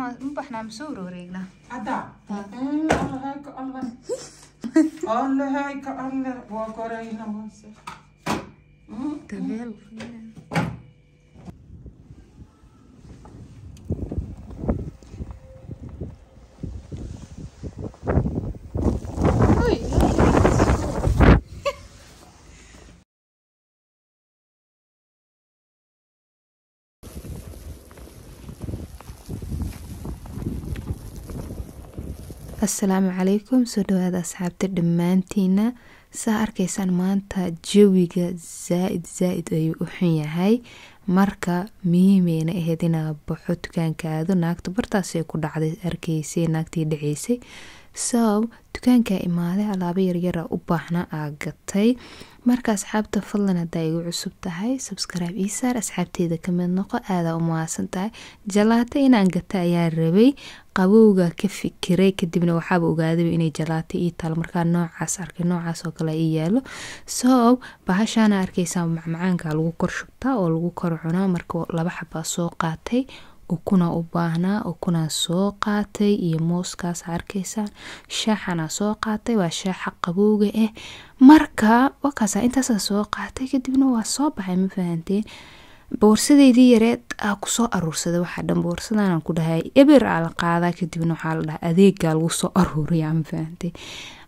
Mumpahna msuru regna. Ada. Alle heikko alle. Alle heikko alle. Vuokoreina muassa. Tövelu. Mm. assalaamu calaykum soo dhawaada asxaabta dhammaantiina saa arkaysaan maanta jawiga zaa-id zaa-id ayuu u xun yahay marka muhiimeyna aheed inaa baxo dukaankaado naagta bartaasee ku dhacday arkaysay naagtii dhaceysay sabab dukaankaa imaaday alaabo yaryara u baahna aa gatay marka asxaabta fadlan hadaa igu cusub tahay sabskaraib iisaar asxaabteeda kamid noqo aada u mahadsan tahay jalaata inaan gata ayaa rabay qabowga ka fikiray kadibna waxaaba ogaadaba inay jalaata ii taalo markaa noocaas arkay noocaas kale ii yaalo sabab bahashaana arkaysaa macmacaanka lagu kor shubtaa oo lagu kor cunaa marka laba xabaa soo qaatay ukuna u baahnaa ukunaa soo qaatay iyo mooskaas arkaysaan shaaxana soo qaatay waa shaaxa qabowga eh. ah marka wakaasa intaasa soo qaatay kadibna waa soo baxay ma fahanteen boorsadeydii yareed aa kusoo aruursaday waxaa dhan boorsadaanaan ku dhahay eber aa la qaadaa kadibna waxaa la dhahaa adeegaa lagu soo aruuriyaa ma fahanteen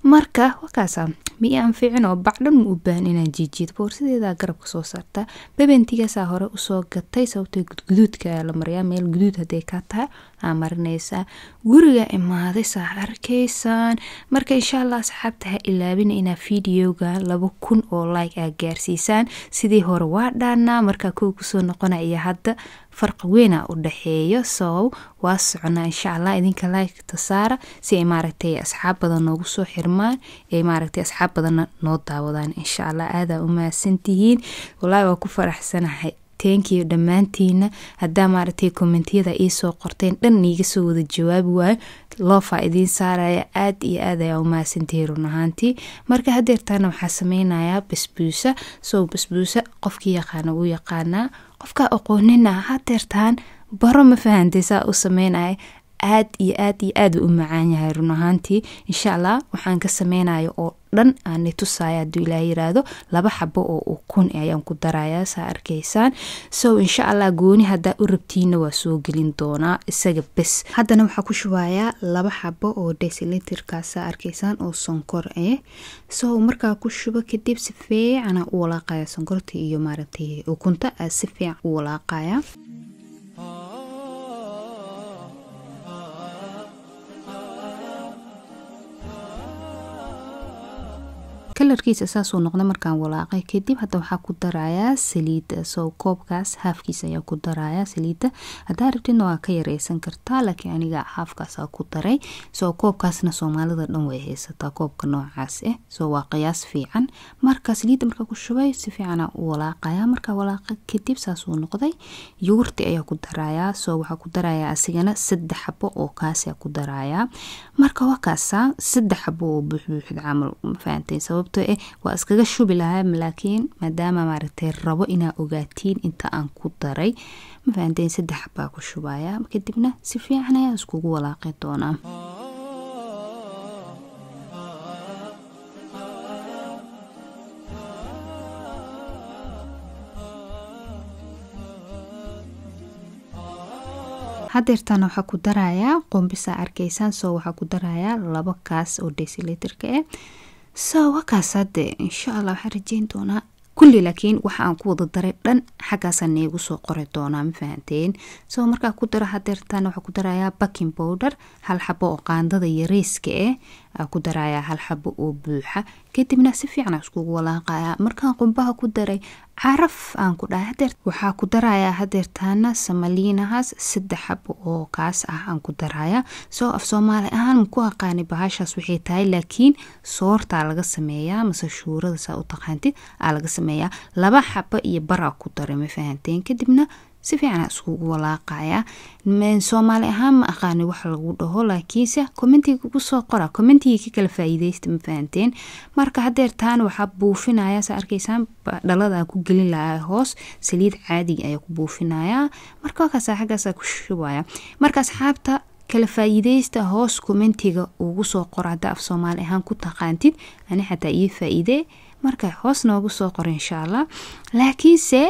marka wakaasa ma i oo bacdhan ma u baahan inaan jiijiida boorsadeedaa garabka soo saartaa babantigaasaa hore usoo gatay sababtay gudguduudka la mariyaa meel guduud hadday kaa tahay aa marinaysaa guriga imaaday saa arkaysaan marka insha allah asxaabta ha ilaabina inaa videoga laba kun oo like aa gaarsiisaan sidii hore waa dhaanaa markaa kow kusoo noqona iyo hadda farqi weyna u dhexeeyo sow waa soconaa insha allah idinka laagta saara si ay maaragtay asxaab badan noogu soo xirmaan ay maaragtay asxaab badanna noo daawadaan insha allah aadaa umahadsan tihiin wallaahi waa ku faraxsanahay tenkiyo dhammaantiina haddaa maaragtay kommentiyada iisoo qorteen dhan niiga soo wada jawaabi waayo loo faa saaraya aada iyo aad ayaa umahadsantihi run ahaantii marka hadeertaana waxaa sameynayaa basbuusa sow basbuusa qofkii yaqaana wuu yaqaanaa qofka aqoonina ha deertaan baro ma fahantesaa u sameynaya aad iyo aad iyo aad u macaan yahay run ahaantii insha allah waxaan ka sameynaya oo dhan aani tusaya haduu ilaa yiraahdo laba xabo oo ukun ayaan ku darayaa saa arkaysaan so insha allah gooni haddaa u rabtiina waa soo gelin doonaa isaga bes haddana waxaa ku shubayaa laba xabo oo desilitirka saa arkaysaan oo sonkor eh so markaa ku shubo kadib si fiicana u walaaqaya sonkorta iyo maaragtay ukunta si fiican u walaaqaya kalarkiisa saasuu noqda markaan walaaqay kadib hadda waxaa ku darayaa saliida eh, soo koobkaas haafkiisa ayaa ku darayaa saliida haddaa rabtidna waa ka yareysan kartaa laakiin aniga haafkaasaa ku daray soo koobkaasna soomaalida dhan way haysataa koobka noocaas ah soo waa qiyaas fiican marka saliida markaa ku shubay si fiicana u walaaqayaa markaa walaaqa kadib saasuu noqday yuurti ayaa ku darayaa soo waxaa ku darayaa asigana saddex xabo oo kaasa ku darayaa marka waa saddex xabo oo buuxbuuxid camal ma fahanteen sababto eh waa iskaga shubi lahaa laakiin maadaama maaragtay rabo inaa ogaatiin inta aan ku daray mafahanteen saddex baa ku shubaya kadibna si fiican ayaa iskugu walaaqi doonaa hadeertaan waxaa ku darayaa qombisa arkaysaan soo waxaa ku darayaa labo kaas oo deselaterka eh ah saa wakaas hadde insha allah waxaan rajeyn doonaa kulli laakiin waxa aan ku wada daray dhan xaggaasan neegu soo qori doonaa ma fahanteen soo markaa ku dara hadeertaan waxaa ku darayaa bakin bowder hal xabo oo qaandada yareyska eh ah, ku darayaa hal xabo oo buuxa kadibna si fiican iskugu walaaqayaa markaan qumbaha ku daray caraf aan ku dhaha hadeer waxaa ku darayaa hadeertaana samaliinahaas saddex xabo oo kaas ah aan ku daraya soo af soomaali ahaan maku aqaani bahashaas waxay tahay laakiin soortaa laga sameeyaa mase shuurada saa u taqaantid aa laga sameeyaa laba xabo iyo baraa ku dara ma fahanteen kadibna si fiican iskugu walaaqaya soomaali ahaan ma aqaani wax lagu dhaho laakiinse commentiga ugu soo qora commentigii ka kala faa ma fahanteen marka haddeer waxaa buufinaya saa arkaysaan dhaladaa ku gelin lahaa hoos saliid caadiga ayaa ku buufinaya marka wakaasa xaggaasaa ku shubaya marka asxaabta kala faa hoos commentiga ugu soo qora hadda af soomaali ahaan ku taqaantid ani xataa iyo faa marka hoos noogu soo qoro insha allah laakiinse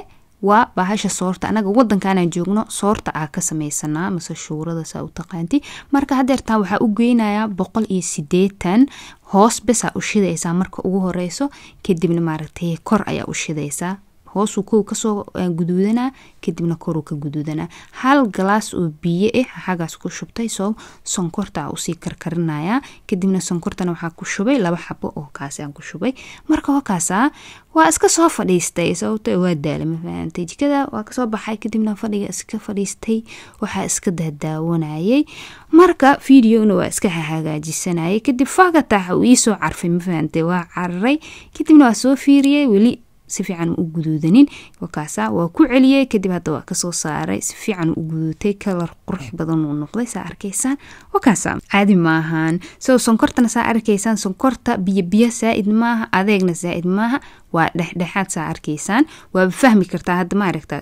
waa bahasha soorta anaga wadankaanaan joogno soorta aa ka sameysanaa mase shuurada saa u taqaanti marka hadeertaan waxaa u geynayaa boqol iyo sideetan hoos besaa u shidaysaa marka ugu horeyso kadibna maaragtay kor ayaa u shidaysaa hoosuu kow kasoo eh, guduudanaa kadibna koru ka guduudanaa hal galaas oo biyo ah eh, xagaas ku shubtay soo sonkorta usii karkarinayaa kadibna sonkortana waxaa ku shubay laba xabo oo kaasaan ku shubay marka hokaasa waa iska soo fadhiistay sababto waa daala mafahamtay jikada waa kasoo baxay kadibna fadhiga iska fadhiistay waxaa iska daadaawanayay marka videona waa iska hagaajisanayay kadib faagatax uu iisoo carfay mafahamtay waa cararay kadibna waa soo fiiriyay weli sifiican fiican u guduudanin kolkaasa waa ku celiyey kadib hadda waa kasoo saaray sifiican fiican u guduutay kalar qurux badan uu noqday saa arkaysaan wakaasa caadi maahan so sonkortana saa arkaysaan sonkorta biyobiyo saa-id maaha adeegna saa-id maaha waa dhexdhexaad saa arkaysaan waaba fahmi kartaa hadda maaragta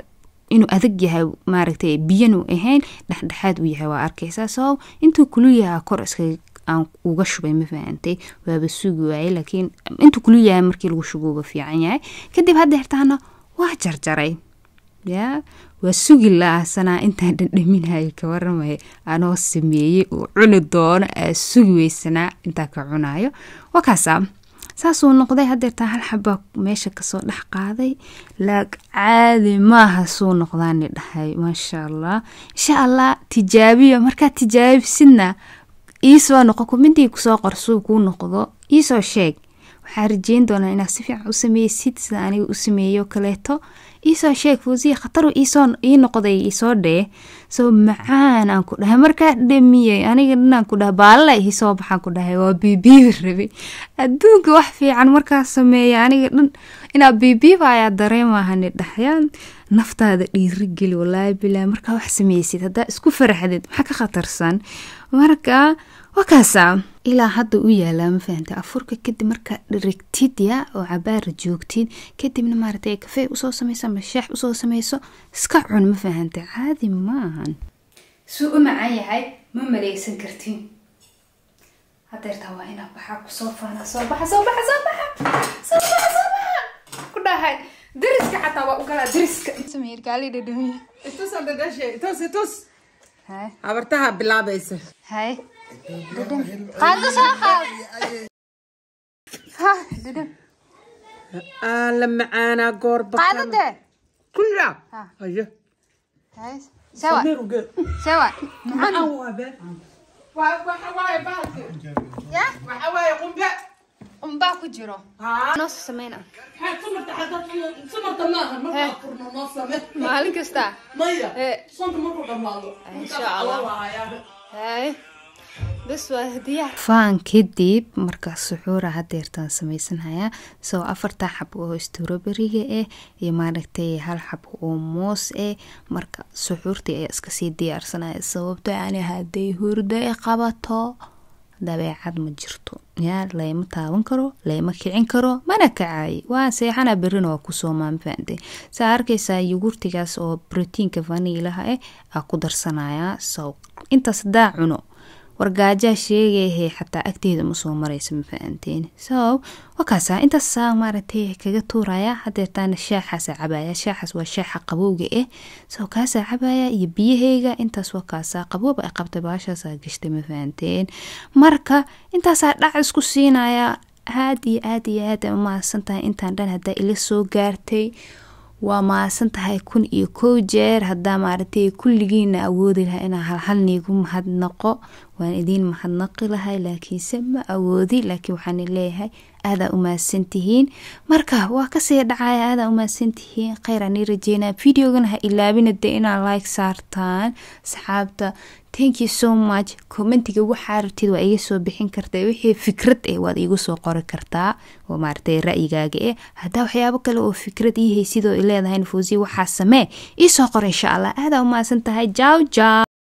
inuu adag yahay maaragta biyanu ahayn dhexdhexaad u yahay waa arkaysaa so intuu kulu kor iskaga aan uga shubay ma fahamtay waaba sugi waayey laakiin intuu kuli yahay markii lagu shubuuba fiican yahay kadib haddeertaana waa jarjaray ya waa sugi la intaan dhandhaminhayo ka waramaya anoo sameeyey oo cuni doono aa sugi weysanaa intaa ka cunaayo waa saasuu noqday hadeertaa hal xabaa meesha kasoo dhex qaaday laag caadi maaha suu noqdaani dhahay maasha allah insha allah tijaabiya markaa tijaabibsidna iisoo noqo kumentii kusoo qorsuu kuu noqdo iisoo sheeg waxaa rajeyn doonaa inaad si fiican u sameeysid sida aniga u sameeyo kaleeto iisoo sheeg fawsiya khataru iisoo ii noqday isoo dhee soo macaan aan ku dhahay markaa dhamiyey aniga dhanaan ku dhahay baalala iisoo baxaan ku dhahay waa bibiiba rabay adduunka wax fiican markaa sameeya aniga dhan inaa bibiiba ayaa dareemahani dhaxyaan naftaada dhiirigeli walaahi bilaa markaa wax sameeysid haddaa isku faraxdid maxaa ka khatarsan marka wakaasa ilaa hadda u yaalaa ma fahamta afurka kadib markaa dhirigtid ya oo cabaara joogtid kadibna maaragtay kafee usoo samayso ama sheex usoo samayso iska cun ma fahamta caadi maahan suu u macaan yahay ma maleysan kartin hadeerta waa inaa baxa kusoo faana soo baxa soo baxa soo baxa soo baxa soo baxa ku dhahay deriska xataa waa u galaa deriska sameyr gaali dhadhamiya tus al tus tus عبرتها بلا بيسة هاي ددم خالد صاحب ها ددم لما أنا قرب خالد ده كلها ها هاي سوا سوا ما هو بيت وحواي بعد يا وحواي قم بيت unbaa ku jiro maalin kasta faan kadib marka suxuura hadeertaan sameysanhayaa soo afarta xab oo stroberiga ah iyo maaragtay hal xab oo moos eh marka suxuurtii ayaa iskasii diyaarsanaya e. sababto ani haday hurda e qabato dabeecad ma jirto yaa layma taaban karo layma kicin karo mana kacaaye waa seexana berina waa kusoo maanfaande saa arkaysaa yugurtigaas oo brotiinka vaniilaha eh aa ku darsanayaa sawq intaas daa cuno wargaajaa sheegayahe xataa agteeda masoo marayso mafahanteen sabab wakaasa intaasaa maaragtay kaga tuuraya hadeertaana shaaxaasa cabaaya shaaxaas waa shaaxa qabowga eh soo kaasaa cabaaya iyo biyaheyga intaas wakaasa qabooba ay qabta baashaasaa gashtay mafahanteen marka intaasaa dhac isku siinaya aad iyo aad iyo aad mahadsantahay intaan dhan hadaa ila soo gaartay waa mahadsan tahay kun iyo kow jeer hadaa maaragtay kulligiina awoodi laha inaa halhal niigu mahadnaqo waan idiin mahadnaqi lahay laakiinse ma awoodi laakiin waxaan leeyahay aadaa umahadsantihiin marka waa kasii dhacaya aadaa umahadsantihiin kheyraani rajeynaa videogan ha ilaabina dee like saartaan saxaabta thank you so much commentiga waxaa rabtid waa iga soo bixin kartaa wixii fikrad eh waad iigu soo qori kartaa oo maaragtay ra'yigaaga eh haddaa waxyaabo kale oo fikrad ii haysidoo i leedahay nufuusiya waxaa samee ii soo qor insha allah aadaa umahadsan tahay jaw jaw